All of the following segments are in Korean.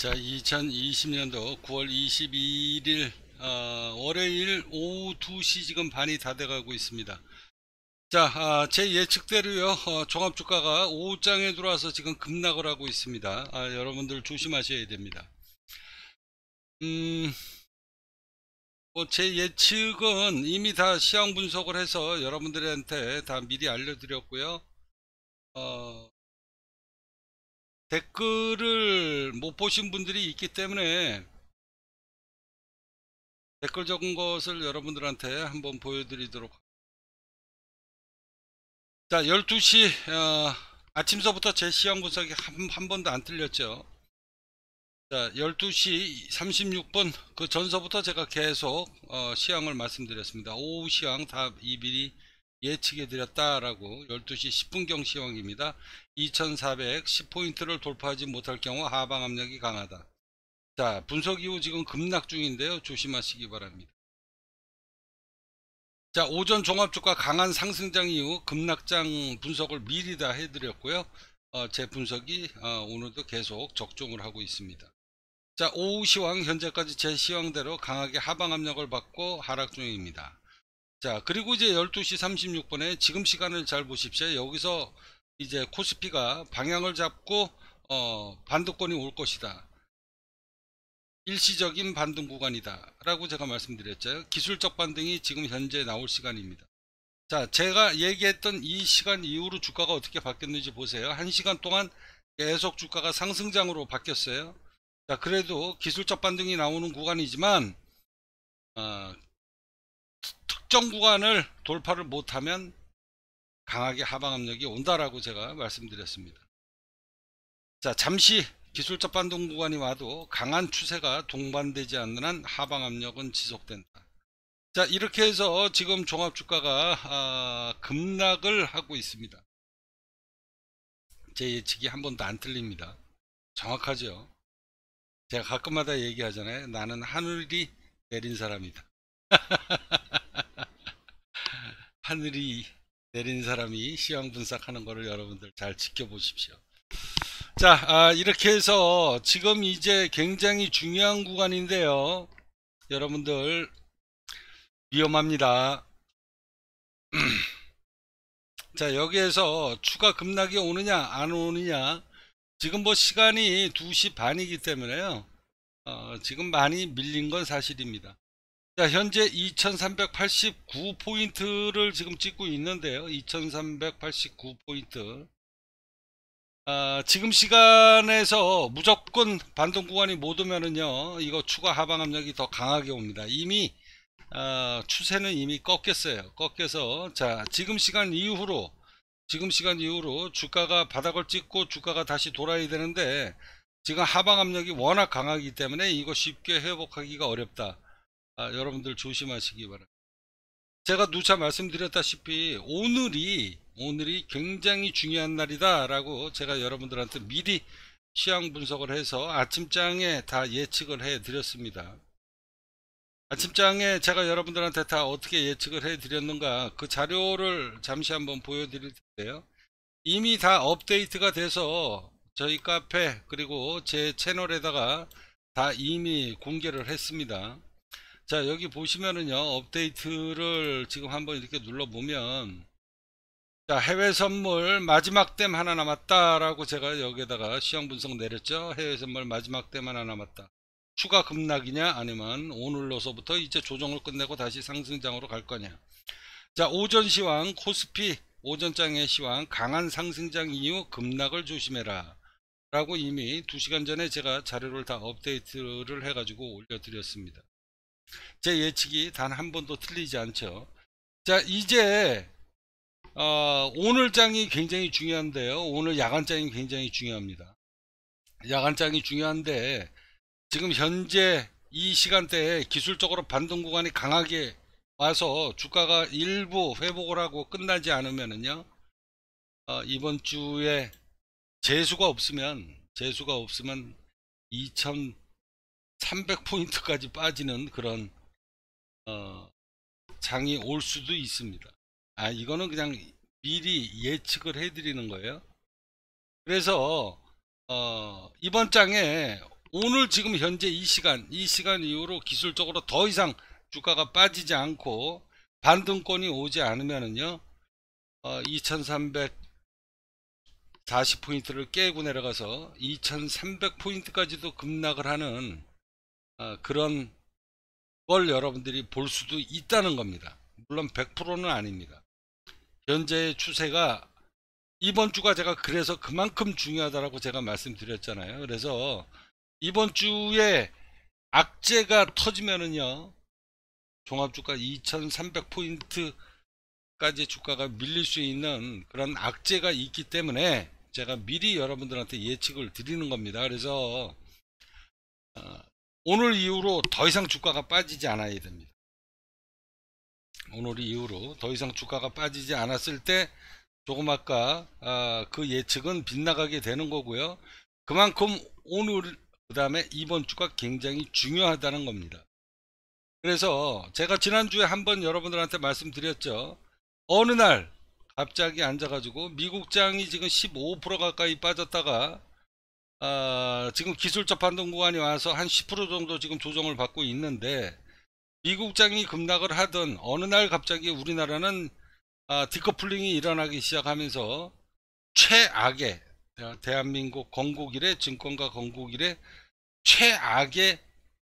자 2020년도 9월 22일 어, 월요일 오후 2시 지금 반이 다 돼가고 있습니다 자, 아, 제 예측대로요, 어, 종합주가가 오후장에 들어와서 지금 급락을 하고 있습니다. 아, 여러분들 조심하셔야 됩니다. 음, 뭐제 예측은 이미 다 시황 분석을 해서 여러분들한테 다 미리 알려드렸고요. 어, 댓글을 못 보신 분들이 있기 때문에 댓글 적은 것을 여러분들한테 한번 보여드리도록 자 12시 어, 아침서부터 제 시험 분석이 한, 한 번도 안 틀렸죠 자 12시 36분 그 전서부터 제가 계속 어, 시향을 말씀드렸습니다 오후 시향 다 미리 예측해 드렸다라고 12시 10분경 시황입니다. 2410포인트를 돌파하지 못할 경우 하방 압력이 강하다. 자 분석 이후 지금 급락 중인데요. 조심하시기 바랍니다. 자 오전 종합주가 강한 상승장 이후 급락장 분석을 미리 다 해드렸고요. 어, 제 분석이 어, 오늘도 계속 적중을 하고 있습니다. 자 오후 시황 현재까지 제 시황대로 강하게 하방 압력을 받고 하락 중입니다. 자 그리고 이제 12시 36분에 지금 시간을 잘 보십시오 여기서 이제 코스피가 방향을 잡고 어, 반도권이 올 것이다 일시적인 반등 구간이다 라고 제가 말씀드렸죠 기술적 반등이 지금 현재 나올 시간입니다 자 제가 얘기했던 이 시간 이후로 주가가 어떻게 바뀌었는지 보세요 한 시간 동안 계속 주가가 상승장으로 바뀌었어요 자 그래도 기술적 반등이 나오는 구간이지만 어, 일정 구간을 돌파를 못하면 강하게 하방 압력이 온다라고 제가 말씀드렸습니다. 자 잠시 기술적 반동 구간이 와도 강한 추세가 동반되지 않는 한 하방 압력은 지속된다. 자 이렇게 해서 지금 종합주가가 아, 급락을 하고 있습니다. 제 예측이 한 번도 안 틀립니다. 정확하죠? 제가 가끔마다 얘기하잖아요. 나는 하늘이 내린 사람이다. 하늘이 내린 사람이 시황 분석하는 것을 여러분들 잘 지켜보십시오. 자, 아, 이렇게 해서 지금 이제 굉장히 중요한 구간인데요. 여러분들 위험합니다. 자, 여기에서 추가 급락이 오느냐 안 오느냐 지금 뭐 시간이 2시 반이기 때문에요. 어, 지금 많이 밀린 건 사실입니다. 자, 그러니까 현재 2389포인트를 지금 찍고 있는데요. 2389포인트. 아, 지금 시간에서 무조건 반동 구간이 못 오면은요. 이거 추가 하방 압력이 더 강하게 옵니다. 이미 아, 추세는 이미 꺾였어요. 꺾여서 자, 지금 시간 이후로 지금 시간 이후로 주가가 바닥을 찍고 주가가 다시 돌아야 되는데 지금 하방 압력이 워낙 강하기 때문에 이거 쉽게 회복하기가 어렵다. 아, 여러분들 조심하시기 바랍니다. 제가 누차 말씀드렸다시피 오늘이 오늘이 굉장히 중요한 날이다 라고 제가 여러분들한테 미리 시황 분석을 해서 아침장에 다 예측을 해 드렸습니다. 아침장에 제가 여러분들한테 다 어떻게 예측을 해 드렸는가 그 자료를 잠시 한번 보여 드릴 텐데요. 이미 다 업데이트가 돼서 저희 카페 그리고 제 채널에다가 다 이미 공개를 했습니다. 자 여기 보시면은요 업데이트를 지금 한번 이렇게 눌러보면 자 해외 선물 마지막 댐 하나 남았다 라고 제가 여기에다가 시향 분석 내렸죠 해외 선물 마지막 댐 하나 남았다 추가 급락이냐 아니면 오늘로서부터 이제 조정을 끝내고 다시 상승장으로 갈 거냐 자 오전 시황 코스피 오전장의 시황 강한 상승장 이후 급락을 조심해라 라고 이미 2시간 전에 제가 자료를 다 업데이트를 해가지고 올려드렸습니다 제 예측이 단 한 번도 틀리지 않죠. 자, 이제 어, 오늘 장이 굉장히 중요한데요. 오늘 야간장이 굉장히 중요합니다. 야간장이 중요한데 지금 현재 이 시간대에 기술적으로 반등 구간이 강하게 와서 주가가 일부 회복을 하고 끝나지 않으면은요 어, 이번 주에 재수가 없으면 재수가 없으면 2천 300포인트까지 빠지는 그런 어, 장이 올 수도 있습니다. 아 이거는 그냥 미리 예측을 해드리는 거예요. 그래서 어, 이번 장에 오늘 지금 현재 이 시간 이 시간 이후로 기술적으로 더 이상 주가가 빠지지 않고 반등권이 오지 않으면은요 어, 2340포인트를 깨고 내려가서 2300포인트까지도 급락을 하는 어, 그런 걸 여러분들이 볼 수도 있다는 겁니다. 물론 100%는 아닙니다. 현재의 추세가 이번 주가 제가 그래서 그만큼 중요하다고 제가 말씀드렸잖아요. 그래서 이번 주에 악재가 터지면은요. 종합주가 2300포인트까지 주가가 밀릴 수 있는 그런 악재가 있기 때문에 제가 미리 여러분들한테 예측을 드리는 겁니다. 그래서 어, 오늘 이후로 더 이상 주가가 빠지지 않아야 됩니다. 오늘 이후로 더 이상 주가가 빠지지 않았을 때 조금 아까 아, 그 예측은 빗나가게 되는 거고요. 그만큼 오늘 그 다음에 이번 주가 굉장히 중요하다는 겁니다. 그래서 제가 지난주에 한 번 여러분들한테 말씀드렸죠. 어느 날 갑자기 앉아가지고 미국장이 지금 15% 가까이 빠졌다가 어, 지금 기술적 반등 구간이 와서 한 10% 정도 지금 조정을 받고 있는데 미국장이 급락을 하던 어느 날 갑자기 우리나라는 아, 디커플링이 일어나기 시작하면서 최악의 대한민국 건국 일의 증권가 건국 일의 최악의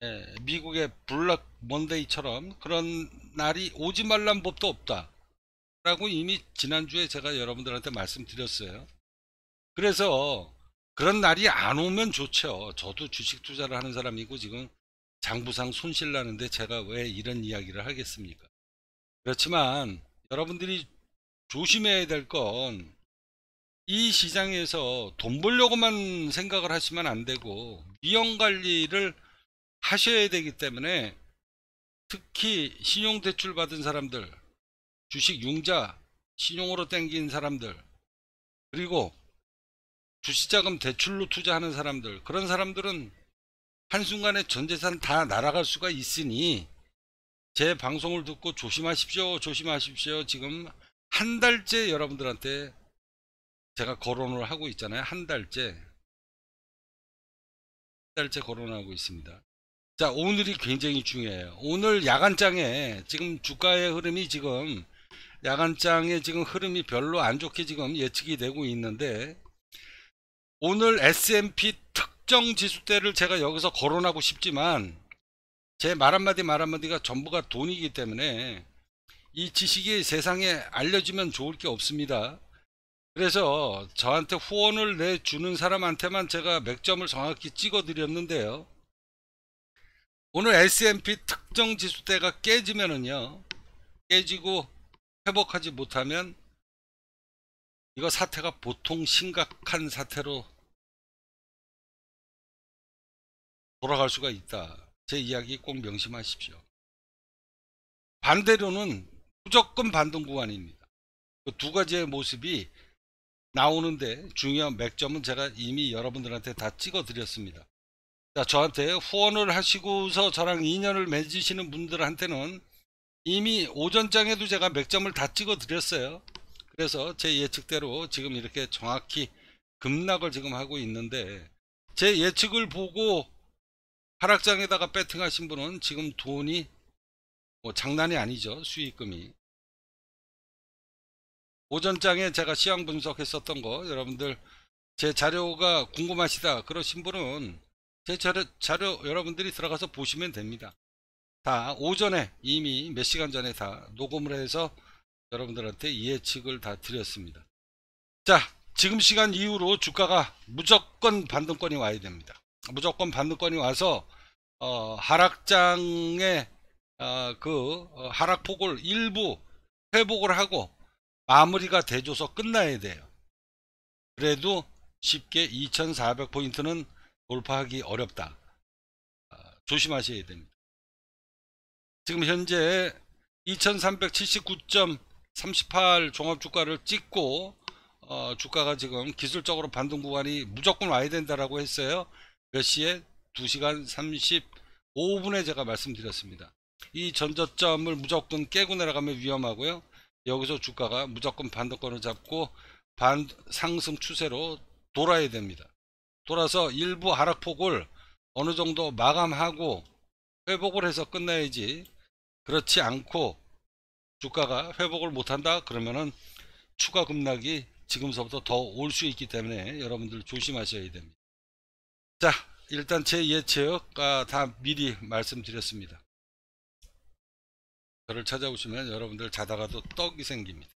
예, 미국의 블랙 먼데이처럼 그런 날이 오지 말란 법도 없다 라고 이미 지난주에 제가 여러분들한테 말씀드렸어요 그래서 그런 날이 안 오면 좋죠. 저도 주식 투자를 하는 사람이고 지금 장부상 손실 나는데 제가 왜 이런 이야기를 하겠습니까? 그렇지만 여러분들이 조심해야 될 건 이 시장에서 돈 벌려고만 생각을 하시면 안 되고 위험 관리를 하셔야 되기 때문에 특히 신용대출 받은 사람들, 주식 융자, 신용으로 땡긴 사람들, 그리고 주식자금 대출로 투자하는 사람들 그런 사람들은 한순간에 전재산 다 날아갈 수가 있으니 제 방송을 듣고 조심하십시오 조심하십시오 지금 한 달째 여러분들한테 제가 거론을 하고 있잖아요 한 달째 한 달째 거론하고 있습니다 자 오늘이 굉장히 중요해요 오늘 야간장에 지금 주가의 흐름이 지금 야간장에 지금 흐름이 별로 안 좋게 지금 예측이 되고 있는데 오늘 S&P 특정 지수대를 제가 여기서 거론하고 싶지만 제 말 한마디 말 한마디가 전부가 돈이기 때문에 이 지식이 세상에 알려지면 좋을 게 없습니다. 그래서 저한테 후원을 내주는 사람한테만 제가 맥점을 정확히 찍어 드렸는데요. 오늘 S&P 특정 지수대가 깨지면은요. 깨지고 회복하지 못하면 이거 사태가 보통 심각한 사태로 돌아갈 수가 있다. 제 이야기 꼭 명심하십시오. 반대로는 무조건 반등 구간입니다. 그두 가지의 모습이 나오는데 중요한 맥점은 제가 이미 여러분들한테 다 찍어드렸습니다. 자, 저한테 후원을 하시고서 저랑 인연을 맺으시는 분들한테는 이미 오전장에도 제가 맥점을 다 찍어드렸어요. 그래서 제 예측대로 지금 이렇게 정확히 급락을 지금 하고 있는데 제 예측을 보고 하락장에다가 배팅하신 분은 지금 돈이 뭐 장난이 아니죠 수익금이 오전장에 제가 시황 분석했었던 거 여러분들 제 자료가 궁금하시다 그러신 분은 제 자료, 자료 여러분들이 들어가서 보시면 됩니다 다 오전에 이미 몇 시간 전에 다 녹음을 해서 여러분들한테 예측을 다 드렸습니다. 자, 지금 시간 이후로 주가가 무조건 반등권이 와야 됩니다. 무조건 반등권이 와서 어, 하락장의 어, 그 어, 하락폭을 일부 회복을 하고 마무리가 돼줘서 끝나야 돼요. 그래도 쉽게 2400포인트는 돌파하기 어렵다. 어, 조심하셔야 됩니다. 지금 현재 2379. 38 종합 주가를 찍고 어, 주가가 지금 기술적으로 반등 구간이 무조건 와야 된다라고 했어요. 몇 시에? 2시간 35분에 제가 말씀드렸습니다. 이 전저점을 무조건 깨고 내려가면 위험하고요. 여기서 주가가 무조건 반등권을 잡고 반 상승 추세로 돌아야 됩니다. 돌아서 일부 하락폭을 어느 정도 마감하고 회복을 해서 끝내야지 그렇지 않고 주가가 회복을 못한다 그러면은 추가 급락이 지금서부터 더 올 수 있기 때문에 여러분들 조심하셔야 됩니다. 자 일단 제 예측가 다 미리 말씀드렸습니다. 저를 찾아오시면 여러분들 자다가도 떡이 생깁니다.